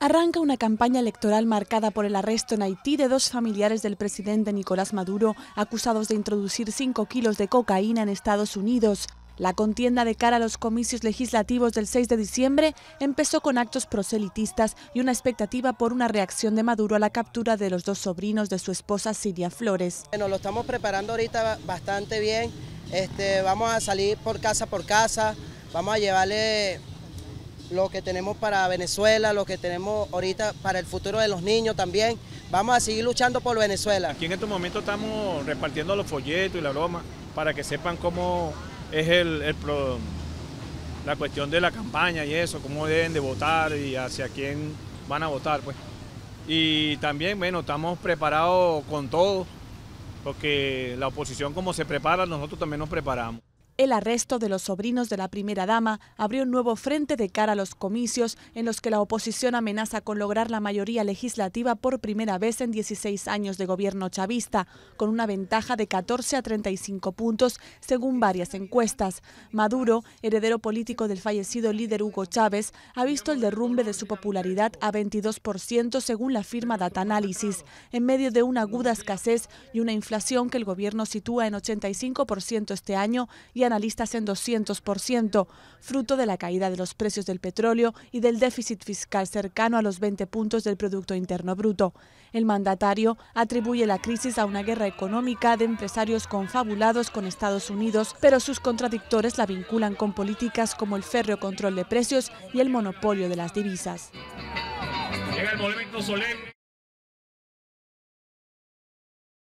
Arranca una campaña electoral marcada por el arresto en Haití de dos familiares del presidente Nicolás Maduro, acusados de introducir 5 kilos de cocaína en Estados Unidos. La contienda de cara a los comicios legislativos del 6 de diciembre empezó con actos proselitistas y una expectativa por una reacción de Maduro a la captura de los dos sobrinos de su esposa Siria Flores. Nos lo estamos preparando ahorita bastante bien. Este, vamos a salir por casa por casa, vamos a llevarle lo que tenemos para Venezuela, lo que tenemos ahorita para el futuro de los niños también. Vamos a seguir luchando por Venezuela. Aquí en estos momentos estamos repartiendo los folletos y la broma para que sepan cómo es el, la cuestión de la campaña y eso, cómo deben de votar y hacia quién van a votar. pues. Y también, bueno, estamos preparados con todo, porque la oposición como se prepara, nosotros también nos preparamos. El arresto de los sobrinos de la primera dama abrió un nuevo frente de cara a los comicios en los que la oposición amenaza con lograr la mayoría legislativa por primera vez en 16 años de gobierno chavista, con una ventaja de 14 a 35 puntos según varias encuestas. Maduro, heredero político del fallecido líder Hugo Chávez, ha visto el derrumbe de su popularidad a 22% según la firma Data Analysis, en medio de una aguda escasez y una inflación que el gobierno sitúa en 85% este año y analistas en 200%, fruto de la caída de los precios del petróleo y del déficit fiscal cercano a los 20 puntos del Producto Interno Bruto. El mandatario atribuye la crisis a una guerra económica de empresarios confabulados con Estados Unidos, pero sus contradictores la vinculan con políticas como el férreo control de precios y el monopolio de las divisas. el